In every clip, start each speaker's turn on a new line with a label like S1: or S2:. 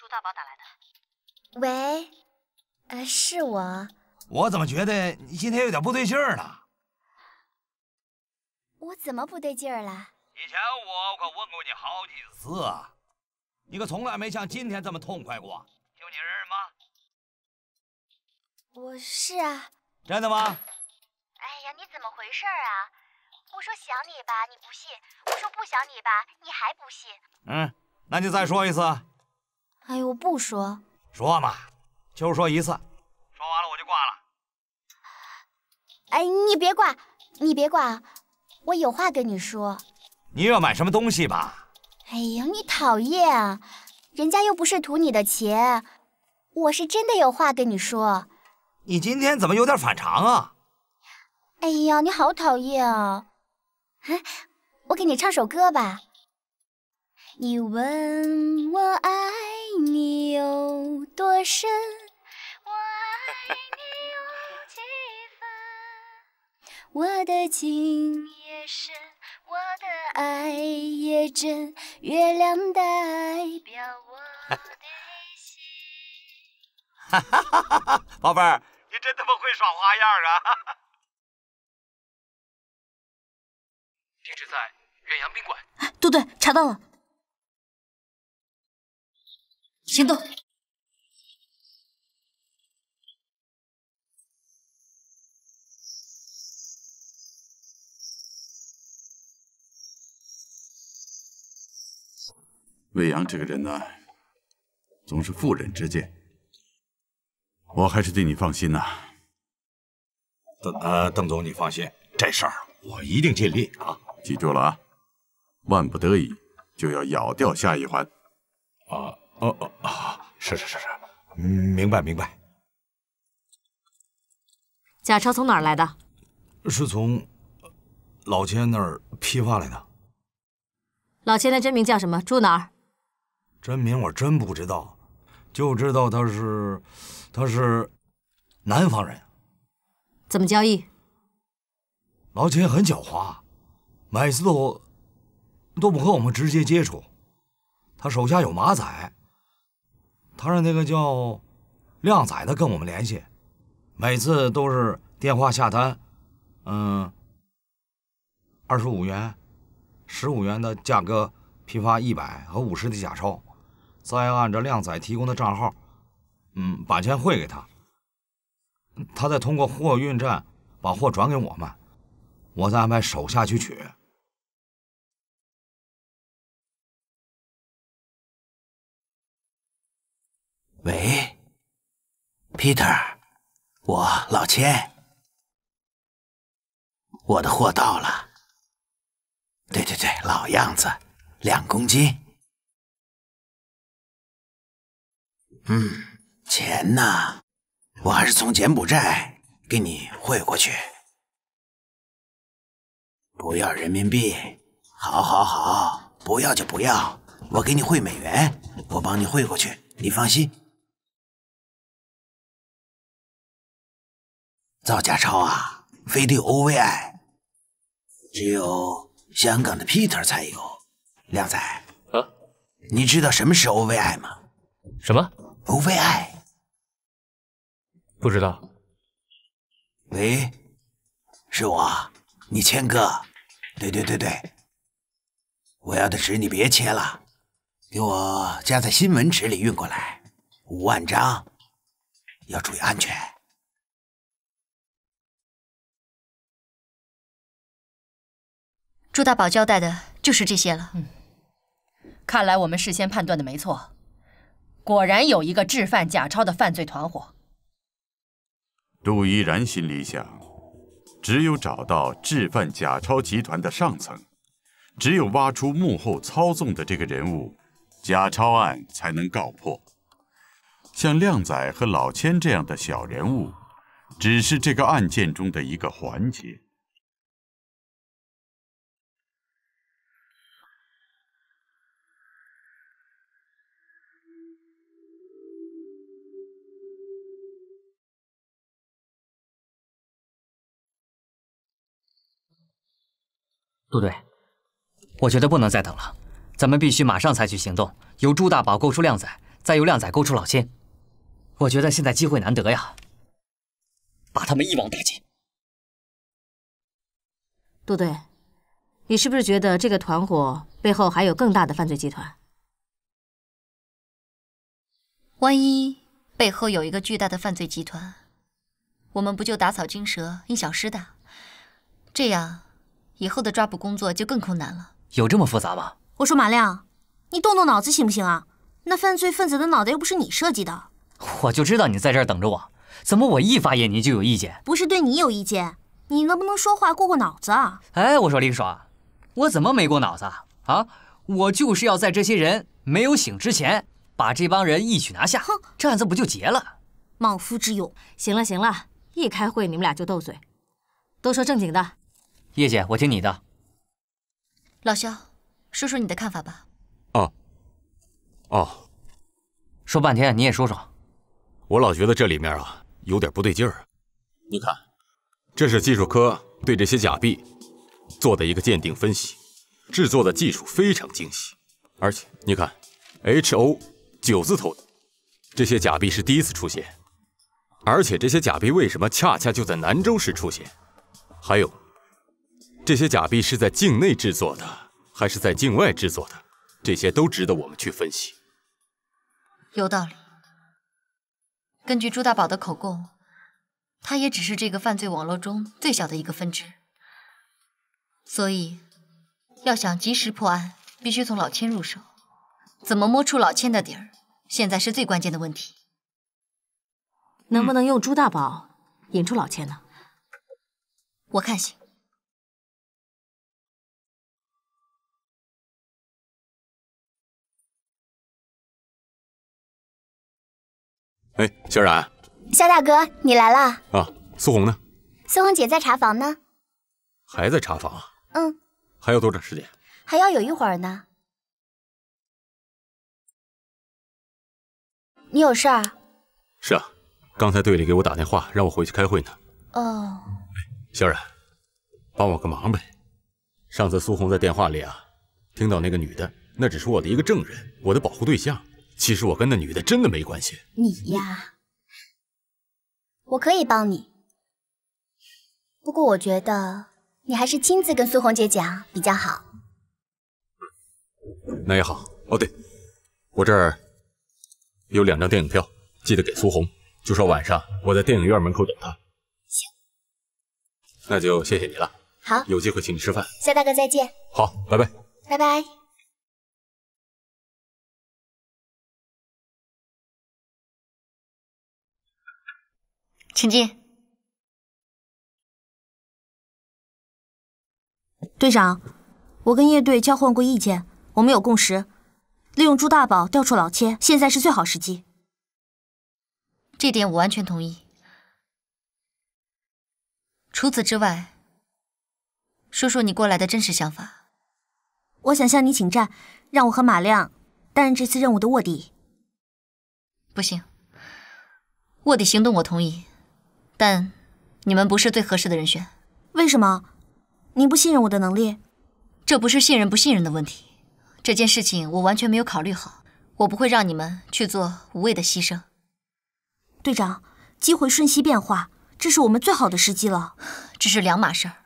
S1: 朱大宝打来的。喂，呃，是我。
S2: 我怎么觉得你今天有点不对劲儿呢？
S3: 我怎么不对劲儿了？
S2: 以前我可问过你好几次，啊，你可从来没像今天这么痛快过。就你认识吗？我是啊。真的吗？哎
S3: 呀，你怎么回事啊？我说想你吧，你不信；我说不想你吧，你还不信。
S2: 嗯，那你再说一次。哎呦，我不说。说嘛，就说一次，说完了我就挂
S3: 了。哎，你别挂，你别挂，我有话跟你说。
S2: 你要买什么东西吧？
S3: 哎呀，你讨厌啊！人家又不是图你的钱，我是真的有话跟你说。
S2: 你今天怎么有点反常啊？
S3: 哎呀，你好讨厌啊！我给你唱首歌吧。你问我爱。有多深？我爱你有几分？我的情也深，我的爱也真。月亮代表我的心。
S1: 哈哈哈哈宝贝儿，
S2: 你真他妈会耍花样
S1: 啊！地 址在远洋宾馆。杜队，查到了。行动！
S4: 魏阳这个人呢，总是妇人之见，我还是对你放心呐。邓呃，邓总，你放心，这事儿我一定尽力啊！记住了啊，万不得已就要咬掉下一环啊。哦哦是是是是，明白明白。
S5: 假钞从哪儿来的？
S2: 是从老千那儿批发来的。
S5: 老千的真名叫什么？住哪儿？
S2: 真名我真不知道，就知道他是，他是南方人。怎么交易？老钱很狡猾，每次都都不和我们直接接触，他手下有马仔。他让那个叫“靓仔”的跟我们联系，每次都是电话下单，嗯，二十五元、十五元的价格批发一百和五十的假钞，再按照靓仔提供的账号，嗯，把钱汇给他，他再通过货运站把货转给我们，我再安排手下去取。
S6: 喂，Peter，我老千，我的货到了。对对对，
S1: 老样子，两公斤。
S6: 嗯，钱呢？我还是从柬埔寨给你汇过去，不要人民币。好，好，好，不要就不要，我给你汇美元，我帮你汇过去，你
S1: 放心。造假
S6: 钞啊？非得 OVI，只有香港的 Peter 才有。靓仔，啊，你知道什么是 OVI 吗？什
S7: 么 OVI？不知道。
S6: 喂，是我，你谦哥。对对对对，我要的纸你别切了，给我夹在新闻纸里运过来，五万张，要注意安全。
S1: 朱大宝交代的
S3: 就是这些了。嗯，看来我们事先判断的没错，果然
S8: 有一个制贩假钞的犯罪团伙。
S4: 杜依然心里想：，只有找到制贩假钞集团的上层，只有挖出幕后操纵的这个人物，假钞案才能告破。像靓仔和老千这样的小人物，只是这个案件中的一个环节。
S1: 杜队，
S9: 我觉得不能再等了，咱们必须马上采取行动。由朱大宝勾出靓仔，再由靓仔勾出老千。我觉得现在机会难得呀，把他们一网打尽。
S1: 杜队，你是不是觉得这个团伙背后还有更大的犯罪集团？
S3: 万一背后有一个巨大的犯罪集团，我们不就打草惊蛇，因小失大？这样。以后的抓捕工作就更困难了，
S9: 有这么复杂吗？
S3: 我说马亮，你动动脑子行不行啊？那犯罪分子的脑袋又不是你设计的，
S9: 我就知道你在这儿等着我。怎么我一发言您就有意见？
S3: 不是对你有意见，你能不能说话过过脑子啊？
S9: 哎，我说李爽，我怎么没过脑子啊？啊，我就是要在这些人没有醒之前，把这帮人一举拿下，哼，这案子不就结了？
S5: 莽夫之勇，行了行了，一开会你们俩就斗
S3: 嘴，都说正经的。
S9: 叶姐，我听你的。
S3: 老肖，说说你的看法吧。
S4: 哦，哦，说
S3: 半
S9: 天你也说说。
S4: 我老觉得这里面啊有点不对劲儿。你看，这是技术科对这些假币做的一个鉴定分析，制作的技术非常精细。而且你看，HO 九字头的这些假币是第一次出现。而且这些假币为什么恰恰就在南州市出现？还有。这些假币是在境内制作的，还是在境外制作的？这些都值得我们去分析。
S3: 有道理。根据朱大宝的口供，他也只是这个犯罪网络中最小的一个分支。所以，要想及时破案，必须从老千入手。怎么摸出老千的底儿，现在是最关
S1: 键的问题。能不能用朱大宝引出老千呢？我看行。
S4: 哎，小冉，
S1: 肖大哥，你来了
S4: 啊？苏红呢？
S3: 苏红姐在查房呢，
S4: 还在查房？嗯，还要多长时间？
S3: 还要有一会儿呢。你有事儿？
S4: 是啊，刚才队里给我打电话，让我回去开会呢。哦，小冉，帮我个忙呗。上次苏红在电话里啊，听到那个女的，那只是我的一个证人，我的保护对象。其实我跟那女的真的没
S6: 关系。
S3: 你呀，我可以帮你，不过我觉得你还是亲自跟苏红姐讲比较好。
S4: 那也好。哦，对，我这儿有两张电影票，记得给苏红，就说晚上我在电影院门口等她。行。那就谢谢你了。好，有机会请你吃饭。
S1: 夏大哥，再见。好，拜拜。拜拜。请进，队长。我跟叶队交
S3: 换过意见，我们有共识，利用朱大宝调出老千，现在是最好时机。这点我完全同意。除此之外，说说你过来的真实想法。我想向你请战，让我和马亮担任这次任务的卧底。不行，卧底行动我同意。但你们不是最合适的人选，为什么？您不信任我的能力？这不是信任不信任的问题。这件事情我完全没有考虑好，我不会让你们去做无谓的牺牲。队长，机会瞬息变化，这是我们最好的时机了。这是两码事儿。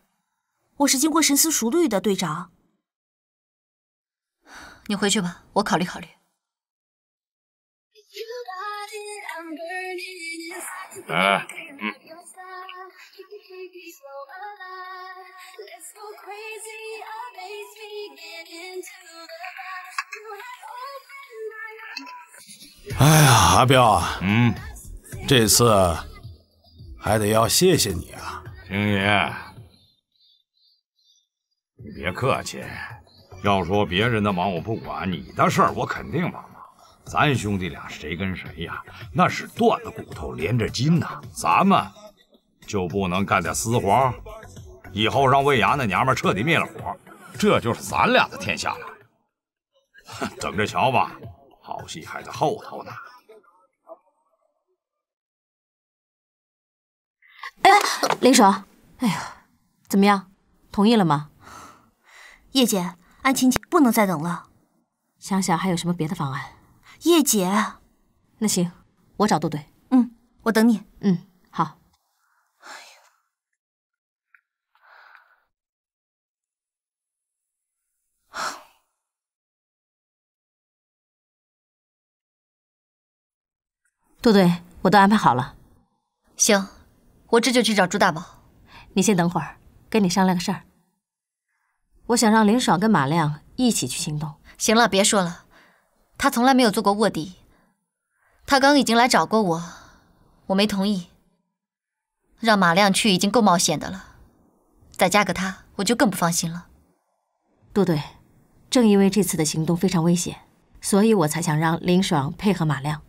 S3: 我是经过深思熟虑的，队长。你回去吧，我考虑考虑。
S6: 哎呀，阿彪，嗯，这次还得要谢谢你啊，星爷。你别客气。
S2: 要说别人的忙我不管，你的事儿我肯定帮忙。咱兄弟俩谁跟谁呀？那是断了骨头连着筋呐，咱们就不能干点私活？以后让魏牙那娘们彻底灭了火，这就是咱俩的天下了。哼，等着瞧吧，好戏还在后头呢。
S1: 哎，林爽，
S5: 哎呀，怎么样，同意了吗？
S3: 叶姐，安晴
S5: 姐不能再等了，想想还有什么别的方案。叶姐，那行，我找杜队。嗯，我等你。嗯。
S1: 杜队，我都安排好了。行，我这就去找朱大宝。
S5: 你先等会儿，跟你商量个事儿。我想让林爽跟马亮
S3: 一起去行动。行了，别说了。他从来没有做过卧底。他刚已经来找过我，我没同意。让马亮去已经够冒险的了，再加个他，我就更不放心了。杜队，
S5: 正因为这次的行动非常危险，所以我才想让林爽配合马亮。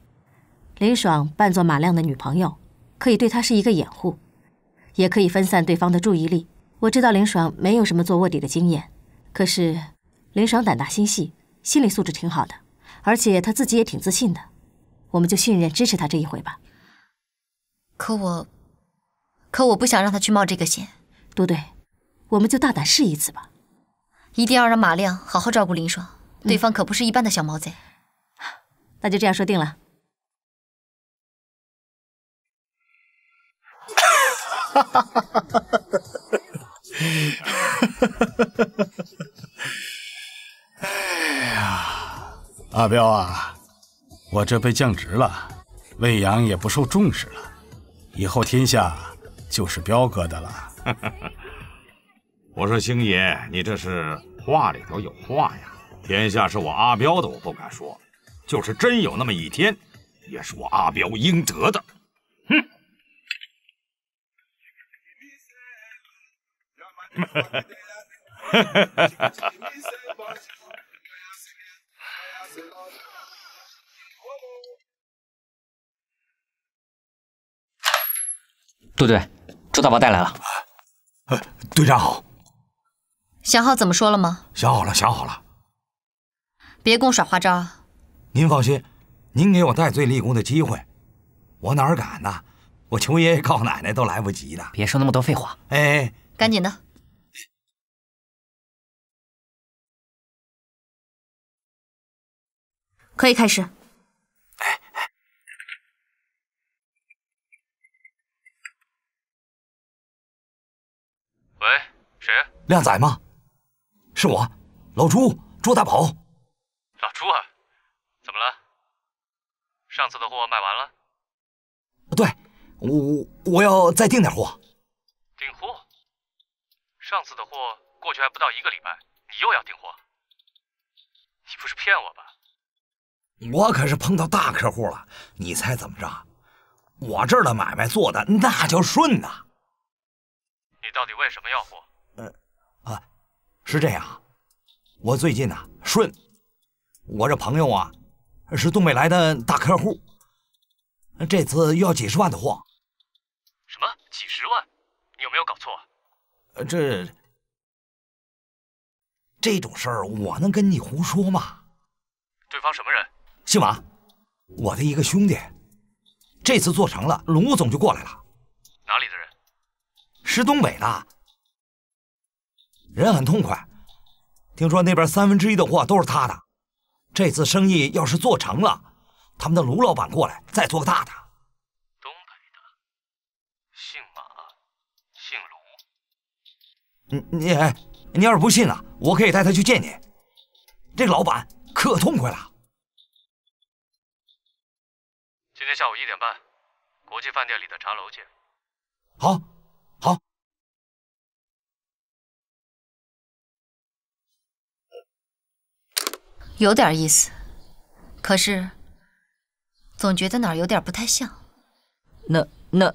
S5: 林爽扮作马亮的女朋友，可以对他是一个掩护，也可以分散对方的注意力。我知道林爽没有什么做卧底的经验，可是林爽胆大心细，心理素质挺好的，而且他自己也挺自信的。我们就
S3: 信任支持他这一回吧。可我，可我不想让他去冒这个险。杜队，我们就大胆试一次吧。一定要让马亮好好照顾林爽，对方可不是一般的小毛贼。那就这样说定了。
S1: 哈，哈哈哈哈哈，哈，哎
S4: 呀，阿彪啊，我这被降职了，魏阳也不受重视了，以后天下就是彪哥的了。我说星爷，你这是话里头有话
S2: 呀？天下是我阿彪的，我不敢说，就是真有那么一天，也
S6: 是我阿彪应得的。哈 哈
S1: 杜队，周大宝带来了。
S2: 队长好。
S3: 想好怎么说了吗？
S2: 想好了，想好了。
S3: 别跟我耍花招。
S2: 您放心，您给我戴罪立功的机会，我哪敢呢？我求爷爷告奶奶都来不及呢。别说那么多废话。哎，
S1: 赶紧的。可以开始。喂，谁？
S2: 靓仔吗？是我，老朱，朱大宝。
S7: 老朱啊，怎么了？上次的货卖完了？
S2: 对，我我要再订点货。
S7: 订货？上次的货过去还不到一个礼拜，你又要订货？你不是骗我吧？
S2: 我可是碰到大客户了，你猜怎么着？我这儿的买卖做的那叫顺呐！
S7: 你到底为什么要货？
S2: 呃，啊，是这样，我最近呐，顺，我这朋友啊是东北来的大客户，这次要几十万的货。
S1: 什么几十万？
S7: 你有没有
S2: 搞错？呃，这这种事儿我能跟你胡说吗？对方什么人？姓马，我的一个兄弟，这次做成了，卢总就过来了。哪里的人？是东北的，人很痛快。听说那边三分之一的货都是他的。这次生意要是做成了，他们的卢老板过来再做个大的。东北的，姓马，姓卢。你你哎，你要是不信啊，我可以带他去见你。这老板可痛快了。
S1: 今天下午一点半，国际饭店里的茶楼见。好，好。有点意思，可是总觉得
S3: 哪儿有点不太像。
S9: 那那，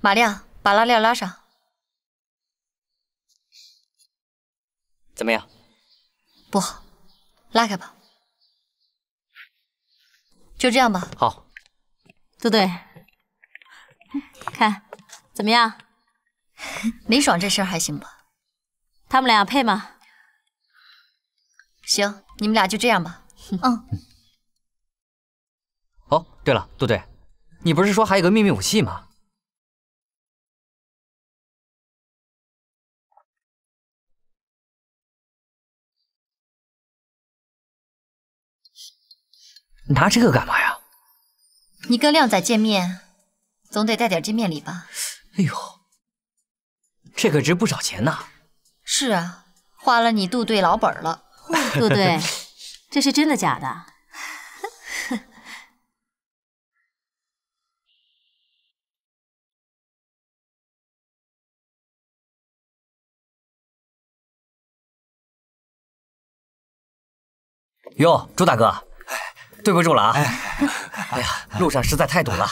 S3: 马亮，把拉链拉上。怎么样？不好，拉开吧。就这样吧。好。
S5: 杜队，看怎么样？
S3: 李爽这事儿还行吧？他们俩配吗？行，你们俩就这样吧。嗯。
S1: 哦，对了，杜队，你不是说还有个秘密武器吗？拿这个干嘛呀？
S3: 你跟靓仔见面，总得带点见面礼吧？
S1: 哎呦，
S9: 这可值不少钱呢！
S3: 是啊，花了你杜队老本了。
S9: 杜队，
S1: 这是真的假的？
S2: 哟，朱大哥。对不住了啊！哎呀，路上实在太堵了。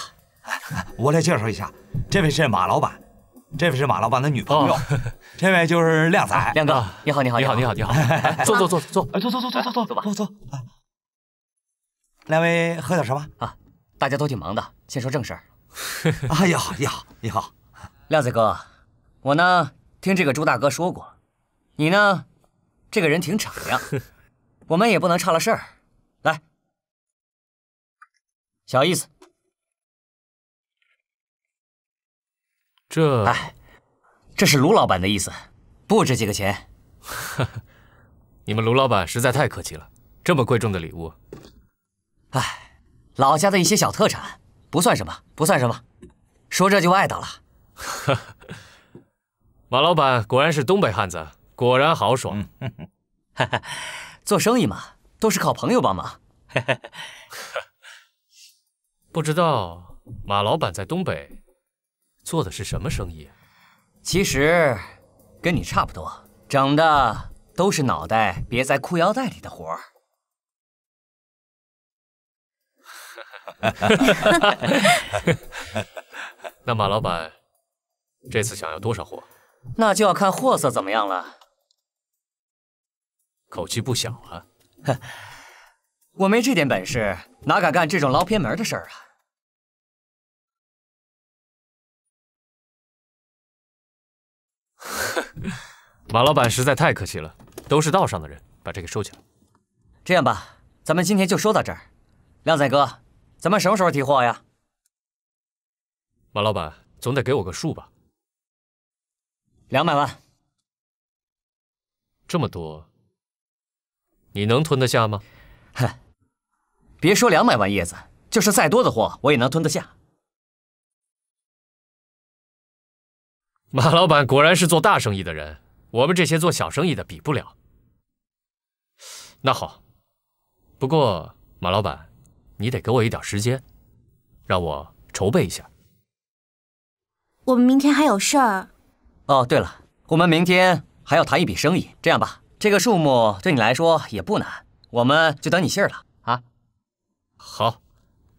S2: 我来介绍一下，这位是马老板，这位是马老板的女朋友，这位就是亮仔。亮哥，你好，你好，你好，你好，你好。坐坐坐坐，坐坐坐坐坐坐坐吧，坐坐。两位喝点什么
S9: 啊？大家都挺忙的，先说正事儿。哎 呀，你好，你好，亮仔哥，我呢听这个朱大哥说过，你呢这个人挺敞亮，
S1: 我们也不能差了事儿。小意思，这哎，
S9: 这是卢老板的意思，不值几个钱。你们卢老板实在太客气了，这么贵重的礼物。哎，老家的一些小特产不算什么，不算什么。说这就爱到了。
S7: 马老板果然是东北汉子，果然豪爽。做生意嘛，都是靠朋友帮忙。不知
S9: 道马老板在东北做的是什么生意？其实跟你差不多，整的都是脑袋别在裤腰带里的活儿。
S7: 那马老板这次想要多少货？
S9: 那就要看货色怎么样了。
S7: 口气不小
S1: 啊！我没这点本事，哪敢干这种捞偏门的事儿啊！马老板实在太客气了，都是道上的人，把这个收起来。
S9: 这样吧，咱们今天就说到这儿。靓仔哥，咱们什么时候提货呀？马老板，总得给我个数吧？
S7: 两百万。这么多，你能吞得下吗？哈。别说两百万叶子，就是再多的货，我也能吞得下。马老板果然是做大生意的人，我们这些做小生意的比不了。那好，不过马老板，你得给我一点时间，
S9: 让我筹备一下。
S3: 我们明天还有事儿。
S9: 哦，对了，我们明天还要谈一笔生意。这样吧，这个数目对你来说也不难，我们就等你信儿了。好，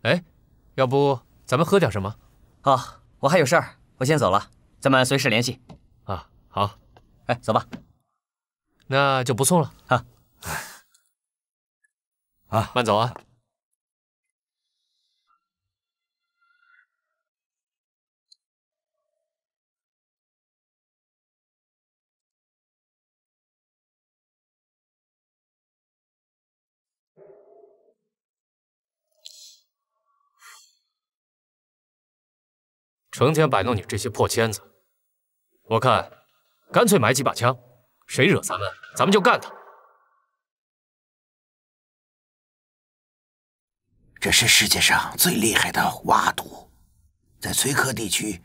S9: 哎，要不咱们喝点什么？哦，我还有事儿，我先走了，咱们随时联系。啊，好，哎，走吧，
S7: 那就不送了啊。哎，
S1: 啊，慢走啊。成天摆弄你这些破签子，我看干脆买几把枪，谁惹咱们，咱们就干他。这是世界上最厉害的
S6: 蛙毒，在崔克地区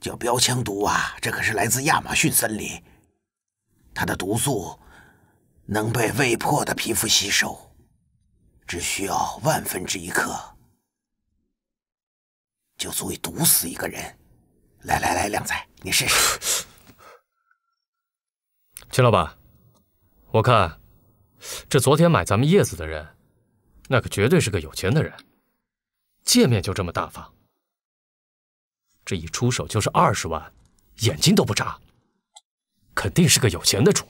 S6: 叫标枪毒蛙，这可是来自亚马逊森林。它的毒素能被未破的皮肤吸收，只需要万分之一克。就足以毒死一个人。来来来，亮仔，你试试。
S7: 秦老板，我看这昨天买咱们叶子的人，那可绝对是个有钱的人。见面就这么大方，这一出手就是二十万，眼睛
S6: 都不眨，肯定是个有钱的主。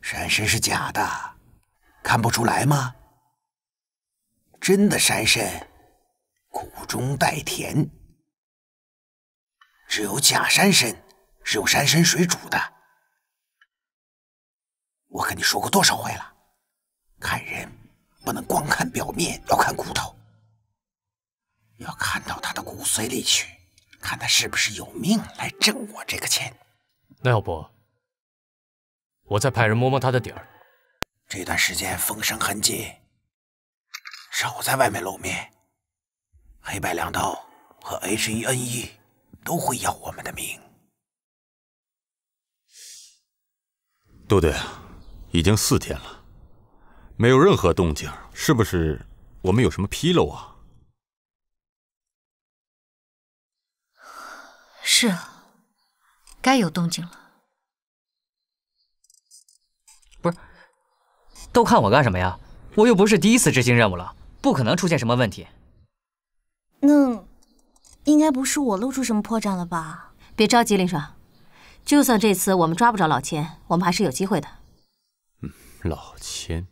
S6: 山参是假的，看不出来吗？真的山参。苦中带甜，只有假山参是有山参水煮的。我跟你说过多少回了，看人不能光看表面，要看骨头，要看到他的骨髓里去，看他是不是有命来挣我这个钱。那要
S7: 不，我再派人摸摸他的底儿。
S6: 这段时间风声很紧，少在外面露面。黑白两道和 H 一 N 一都会要我们的命。
S4: 杜队，已经四天了，没有任何动静，是不是我们有什么纰漏啊？
S1: 是啊，该有动静了。不是，
S9: 都看我干什么呀？我又不是第一次执行任务了，不可能出现什么问题。
S5: 那应该不是我露出什么破绽了吧？别着急，林爽，就算这次我们抓不着老千，我们还是有机会的。
S4: 嗯，老千。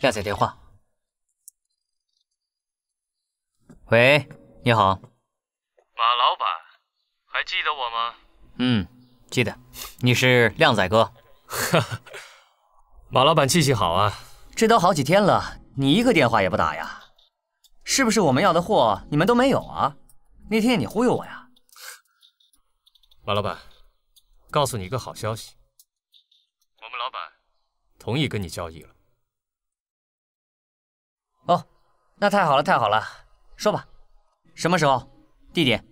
S4: 靓仔电话。
S9: 喂，你好。马
S7: 老板，还记得我吗？
S9: 嗯，记得，你是靓仔哥。哈哈，马老板记性好啊。这都好几天了。你一个电话也不打呀？是不是我们要的货你们都没有啊？那天你忽悠我
S1: 呀，
S7: 马老板，告诉你一个好消息，
S9: 我们老板同意跟你交易了。哦，那太好了，太好了，说吧，什么时候，地点？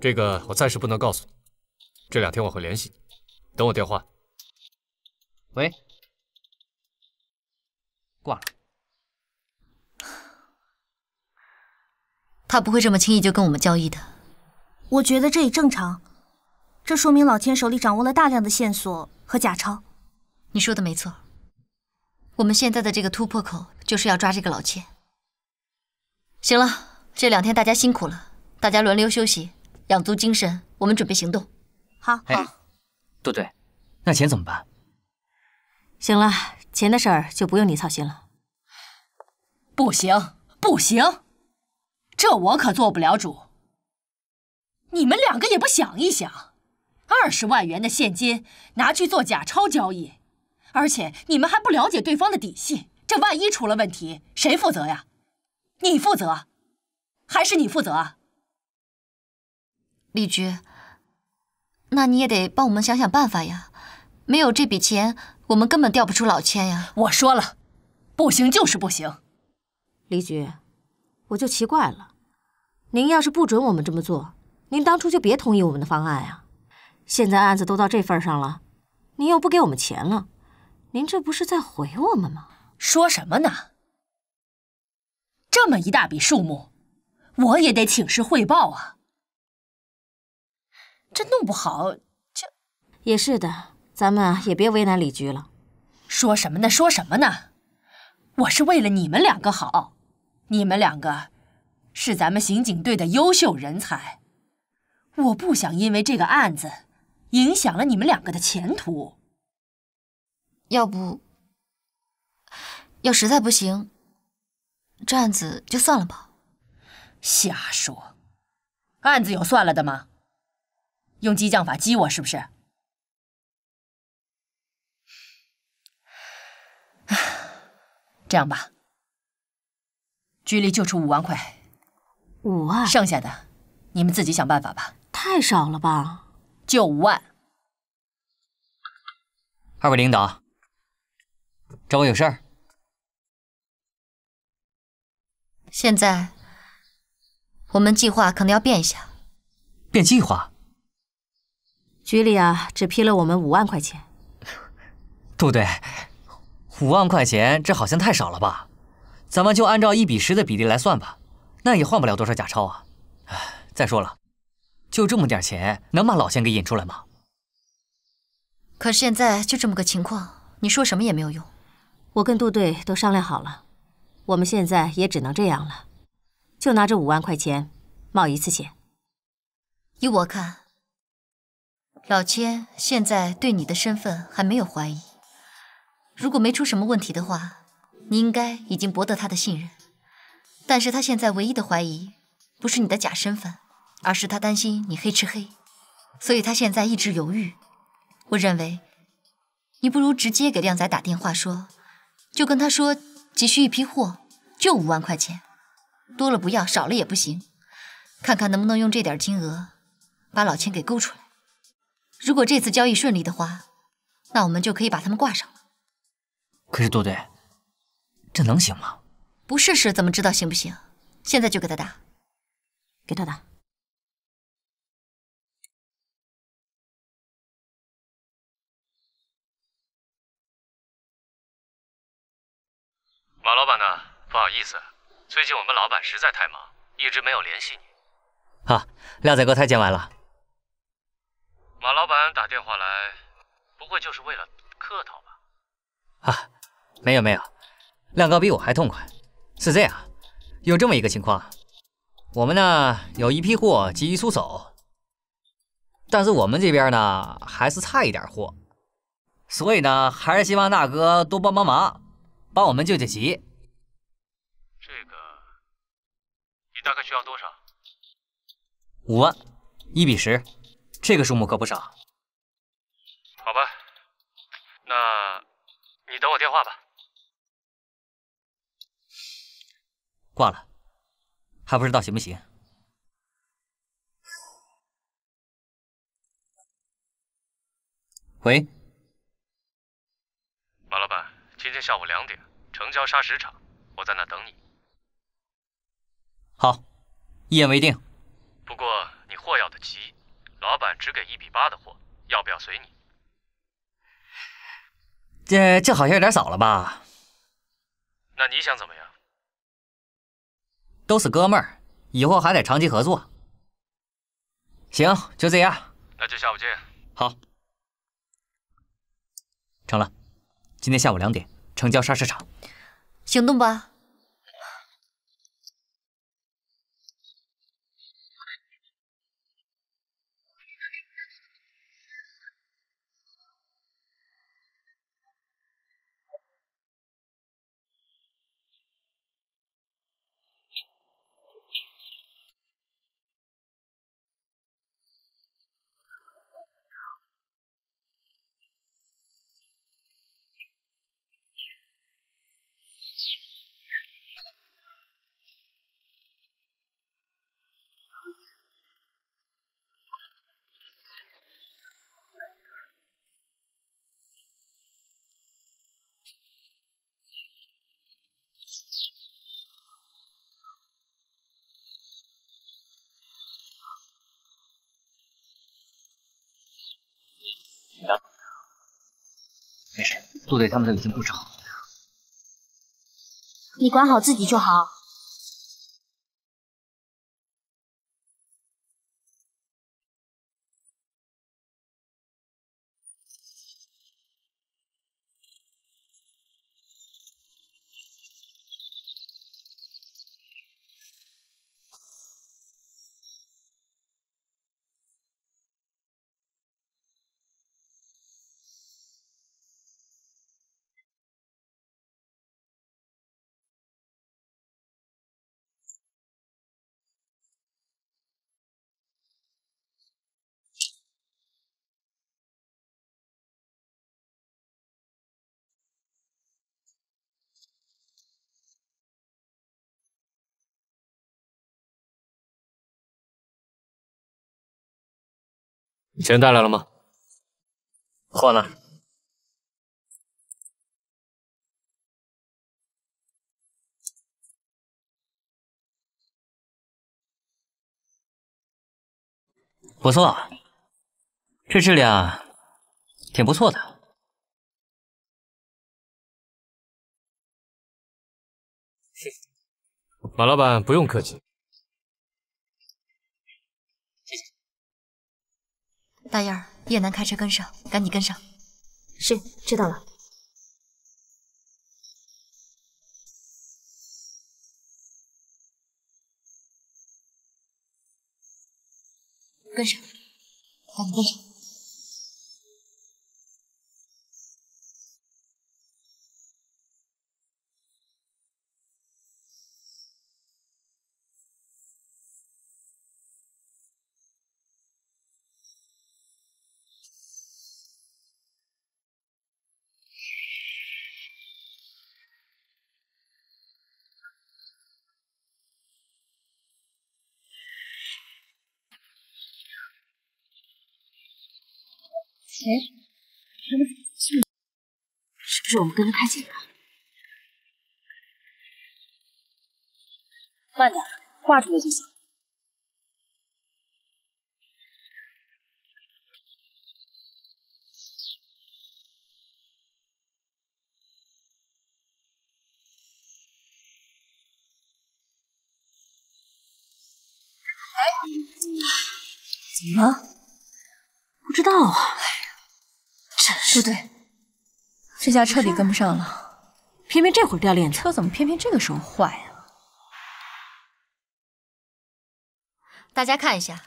S7: 这个我暂时不能告诉你，这两天我会联系你，等我电话。
S9: 喂，挂了。
S3: 他不会这么轻易就跟我们交易的。我觉得这也正常，这说明老千手里掌握了大量的线索和假钞。你说的没错，我们现在的这个突破口就是要抓这个老千。行了，这两天大家辛苦了，大家轮流休息，养足精神，我们准备行动。
S1: 好，
S9: 好。杜队，那钱怎么办？
S5: 行了，钱的事儿就不用你操心了。
S8: 不行，不行！这我可做不了主。你们两个也不想一想，二十万元的现金拿去做假钞交易，而且你们还不了解对方的底细，这万一出了问题，谁
S3: 负责呀？你负责，还是你负责啊？李局，那你也得帮我们想想办法呀。没有这笔钱，我们根本调不出老千呀。我说了，不行就是不行，
S5: 李局。我就奇怪了，您要是不准我们这么做，您当初就别同意我们的方案呀。现在案子都到这份上了，您又不
S8: 给我们钱了，您这不是在毁我们吗？说什么呢？这么一大笔数目，我也得请示汇报啊。这弄不好就……也是的，咱们也别为难李局了。说什么呢？说什么呢？我是为了你们两个好。你们两个是咱们刑警队的优秀人才，我不想因为这个案子影响了你们两个的前途。
S3: 要不，要实在不行，这案子就算了吧。瞎说，案子有
S8: 算了的吗？用激将法激我是不是？这样吧。局里就出五万块，五万，剩下的你们自己想办法吧。太少了吧？就五万。
S9: 二位领导找我有事儿。
S3: 现在我们计划可能要变一下。变计划？局里啊，只批了我们五万块钱。
S9: 杜 队，五万块钱，这好像太少了吧？咱们就按照一比十的比例来算吧，那也换不了多少假钞啊！哎，再说了，就这么点钱，能把老钱给引出来吗？
S3: 可现在就这么个情况，你说什么也没有用。我跟杜队都商量好了，我们
S5: 现在也只能这样了，就拿这五万块钱冒一次险。
S3: 依我看，老千现在对你的身份还没有怀疑，如果没出什么问题的话。你应该已经博得他的信任，但是他现在唯一的怀疑，不是你的假身份，而是他担心你黑吃黑，所以他现在一直犹豫。我认为，你不如直接给靓仔打电话说，就跟他说急需一批货，就五万块钱，多了不要，少了也不行，看看能不能用这点金额把老钱给勾出来。如果这次交易顺利的话，那我们就可以把他们挂上了。
S9: 可是杜队。这能行吗？
S1: 不试试怎么知道行不行？现在就给他打，给他打。马老板呢？不好意思，最近我们老板实在太忙，一直没有联系你。啊，靓仔
S9: 哥太见外了。
S7: 马老板打电话来，不会就是为了客套吧？
S9: 啊，没有没有。亮哥比我还痛快，是这样，有这么一个情况，我们呢有一批货急于出手，但是我们这边呢还是差一点货，所以呢还是希望大哥多帮帮忙，帮我们救救急。
S7: 这个，你大概需要多少？
S9: 五万，一比十，这个数目可不少。好
S7: 吧，
S1: 那你等我电话吧。
S9: 挂了，还不知道行不行。
S1: 喂，
S7: 马老板，今天下午两点，城郊砂石场，我在那等你。
S9: 好，一言为定。
S7: 不过你货要的急，老板只给一比八的货，要不要随你？
S9: 这这好像有点早了吧？
S7: 那你想怎么样？
S9: 都是哥们儿，以后还得长期合作。行，就这样。
S7: 那就下午
S3: 见。
S9: 好，成了。今天下午两点，城郊沙市场。
S3: 行动吧。
S1: 部队，他们都已经布置好了，你管好自己就好。钱带来了吗？货呢？不错，这质量挺不错的。马老板，不用客气。
S3: 大燕儿，叶南开车跟上，赶紧跟上。是，
S1: 知道了。跟上，赶紧跟上。哎，他是不是我们跟的太近了？慢点，挂出来就行。哎，怎么了？不知道啊。不对，
S8: 这下彻底跟不上了。偏偏这会儿掉链子，车怎么偏偏这个时候坏啊？
S3: 大家看一下，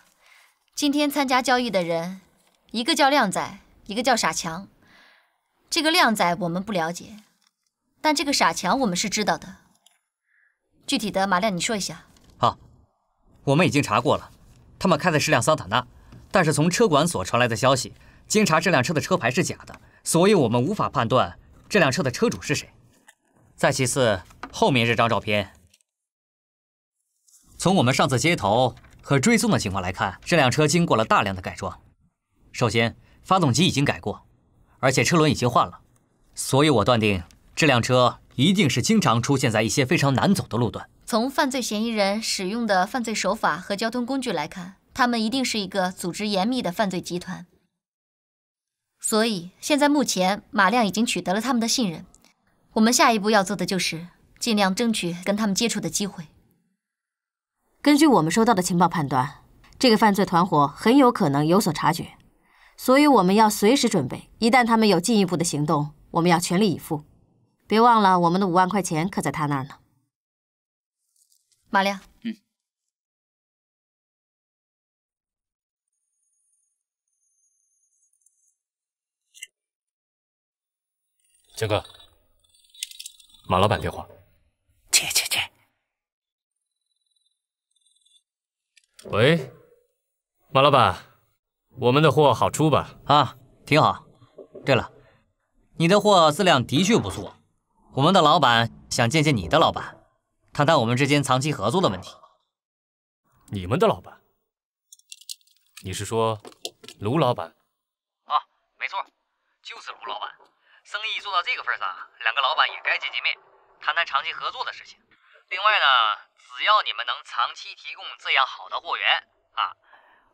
S3: 今天参加交易的人，一个叫靓仔，一个叫傻强。这个靓仔我们不了解，但这个傻强我们是知道的。具体的，马亮你说一下。
S9: 好，我们已经查过了，他们开的是辆桑塔纳，但是从车管所传来的消息。经查，这辆车的车牌是假的，所以我们无法判断这辆车的车主是谁。再其次，后面这张照片，从我们上次接头和追踪的情况来看，这辆车经过了大量的改装。首先，发动机已经改过，而且车轮已经换了，所以我断定这辆车一定是经常出现在一些非常难走的路段。
S3: 从犯罪嫌疑人使用的犯罪手法和交通工具来看，他们一定是一个组织严密的犯罪集团。所以现在目前，马亮已经取得了他们的信任。我们下一步要做的就是尽量争取跟他们接触的机会。根据我们收到的情报判断，这个犯罪团伙
S5: 很有可能有所察觉，所以我们要随时准备。一旦他们有进一步的行动，我们要全力以赴。别忘了我们的五万块钱可在他那儿呢，
S1: 马亮。江哥，马老板电话，接接接。
S7: 喂，马
S9: 老板，我们的货好出吧？啊，挺好。对了，你的货质量的确不错。我们的老板想见见你的老板，谈谈我们之间长期合作的问题。你们的老板？你是说卢老板？啊，没错，就是卢老板。生意做到这个份上，两个老板也该见见面，谈谈长期合作的事情。另外呢，只要你们能长期提供这样好的货源啊，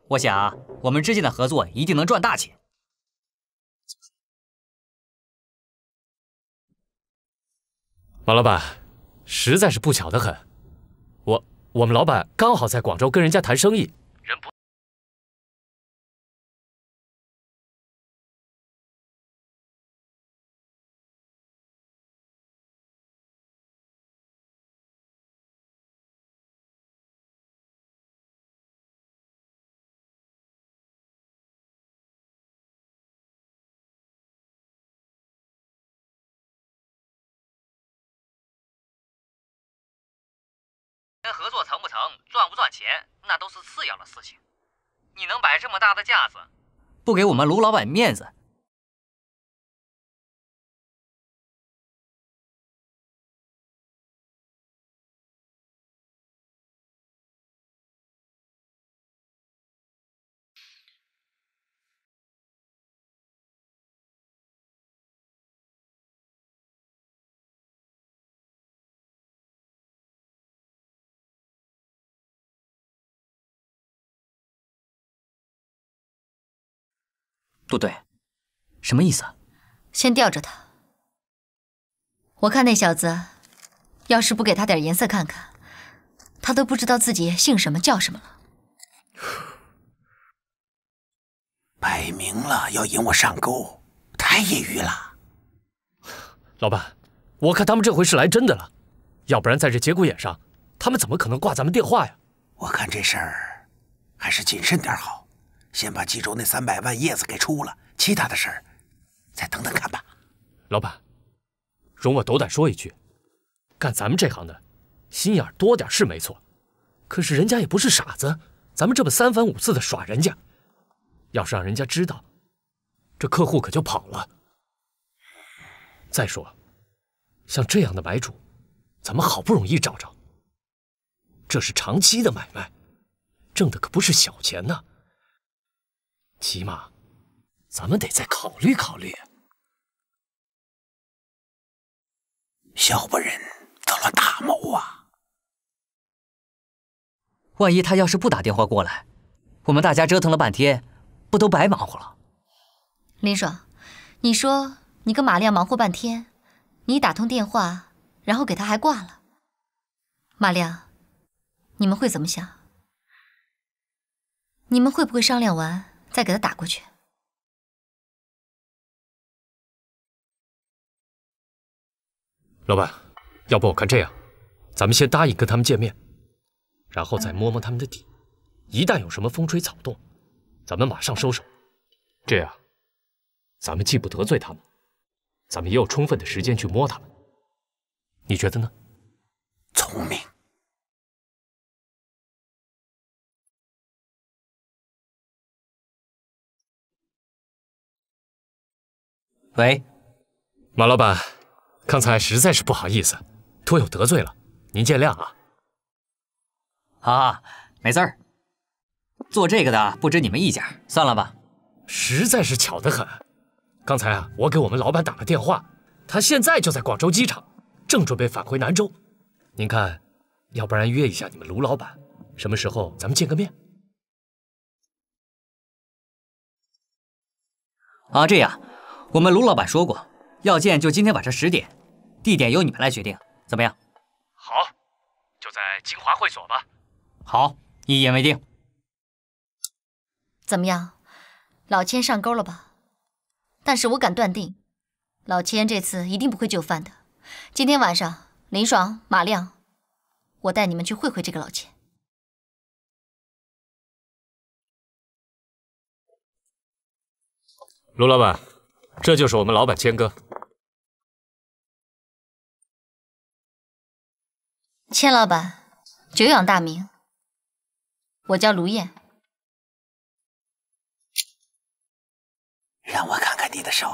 S9: 我想我们之间的合作一定能赚大钱。马老板，实在是不巧得
S7: 很，
S1: 我我们老板刚好在广州跟人家谈生意。合作成不成，赚不赚钱，那都是次要的事情。你能摆这么大的架子，不给我们卢老板面子？杜队，什么意思？先吊
S3: 着他。我看那小子，要是不给他点颜色看看，他都不知道自己姓什么叫什么了。
S6: 摆明了要引我上钩，太业余了。
S7: 老板，我看他们这回是来真的了，要不然在这节骨眼上，
S6: 他们怎么可能挂咱们电话呀？我看这事儿，还是谨慎点好。先把冀州那三百万叶子给出了，其他的事儿再等等看吧。老板，容我斗胆说一句，干咱们这行的，心
S7: 眼多点是没错，可是人家也不是傻子。咱们这么三番五次的耍人家，要是让人家知道，这客户可就跑了。再说，像这样的买主，咱们好不容易找着，这是长期的买卖，挣的可不是小钱呢。
S1: 起码，咱们得再考虑考虑。小不忍则了大谋啊！
S9: 万一他要是不打电话过来，我们大家折腾了半天，不都白忙活了？
S3: 林爽，你说你跟马亮忙活半天，你打通电话，然后给他还挂了，马亮，你们会怎么想？你们会不会商
S1: 量完？再给他打过去，老板，要不我看这样，咱们先答
S7: 应跟他们见面，然后再摸摸他们的底。一旦有什么风吹草动，咱们马上收手。这样，咱们既不得罪他们，
S1: 咱们也有充分的时间去摸他们。你觉得呢？聪明。喂，马老板，刚才实在是不好意思，多有得罪了，您见谅啊。
S9: 啊，没事儿，做这个的不止你们一家，算了吧。实在是巧得很，刚才啊，我给我们老板打了
S7: 电话，他现在就在广州机场，正准备返回南州。您看，要不然约一下你们卢老板，什么时候咱们见个面？
S9: 啊，这样。我们卢老板说过，要见就今天晚上十点，地点由你们来决定，怎么样？
S2: 好，
S7: 就在金华会所吧。
S9: 好，一言为定。
S3: 怎么样？老千上钩了吧？但是我敢断定，老千这次一定不会就范的。今天晚上，林爽、马亮，
S1: 我带你们去会会这个老千。卢老板。这就是我们老板千哥，千老板久仰大名。我叫卢燕，让我看看你的手。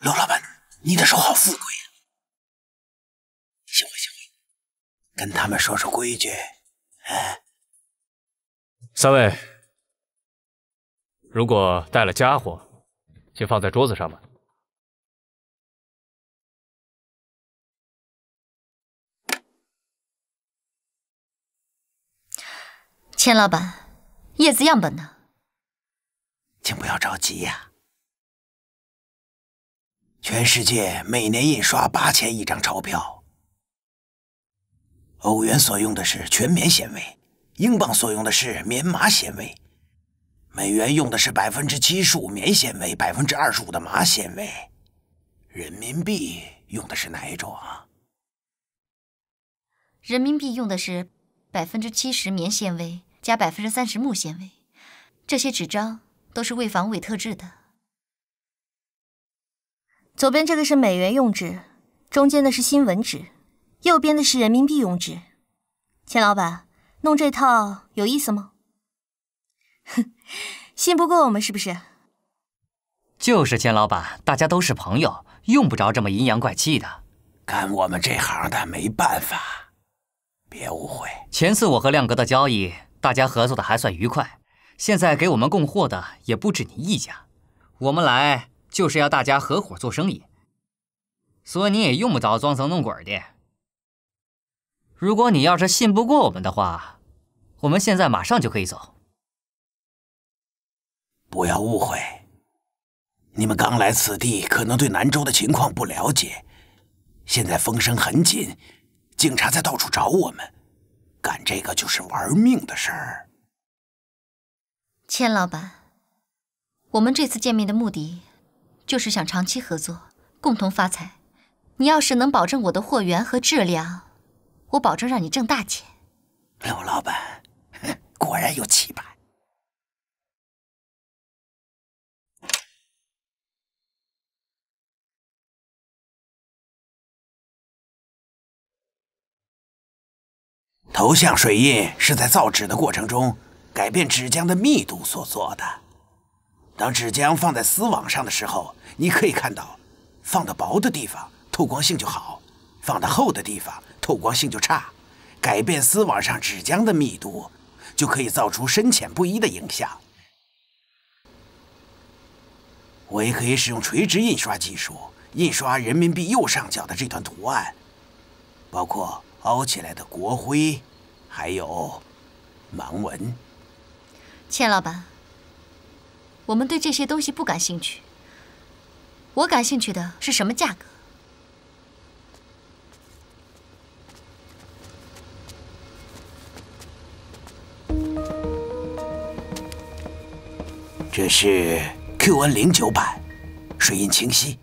S1: 卢老板，你的手好富贵呀！行行行，跟他们说说规矩。哎，三位。如果带了家伙，就放在桌子上吧。钱老板，叶子样本呢？
S6: 请不要着急呀。全世界每年印刷八千亿张钞票。欧元所用的是全棉纤维，英镑所用的是棉麻纤维。美元用的是百分之七十五棉纤维，百分之二十五的麻纤维；人民币用的是哪一种？啊？
S3: 人民币用的是百分之七十棉纤维加百分之三十木纤维。这些纸张都是为防伪特制的。左边这个是美元用纸，中间的是新闻纸，右边的是人民币用纸。钱老板，弄这套有意思吗？哼。信不过我们是不是？
S9: 就是钱老板，大家都是朋友，用不着这么阴阳怪气的。干我们这行的没办法，别误会。前次我和亮哥的交易，大家合作的还算愉快。现在给我们供货的也不止你一家，我们来就是要大家合伙做生意。所以你也用不着装神弄鬼的。如果你要是信不过我们的话，我们现在马上就可以走。
S6: 不要误会，你们刚来此地，可能对南州的情况不了解。现在风声很紧，警察在到处找我们，干这个就是玩命的事儿。
S3: 千老板，我们这次见面的目的就是想长期合作，共同发财。你要是能保证我的货源和质量，我保证让你挣大钱。
S6: 刘老板 果然有气派。头像水印是在造纸的过程中改变纸浆的密度所做的。当纸浆放在丝网上的时候，你可以看到，放的薄的地方透光性就好，放的厚的地方透光性就差。改变丝网上纸浆的密度，就可以造出深浅不一的影像。我也可以使用垂直印刷技术印刷人民币右上角的这段图案，包括。凹起来的国徽，还有盲文。
S3: 钱老板，我们对这些东西不感兴趣。我感兴趣的是什么价格？
S6: 这是 QN 零九版，水印清晰。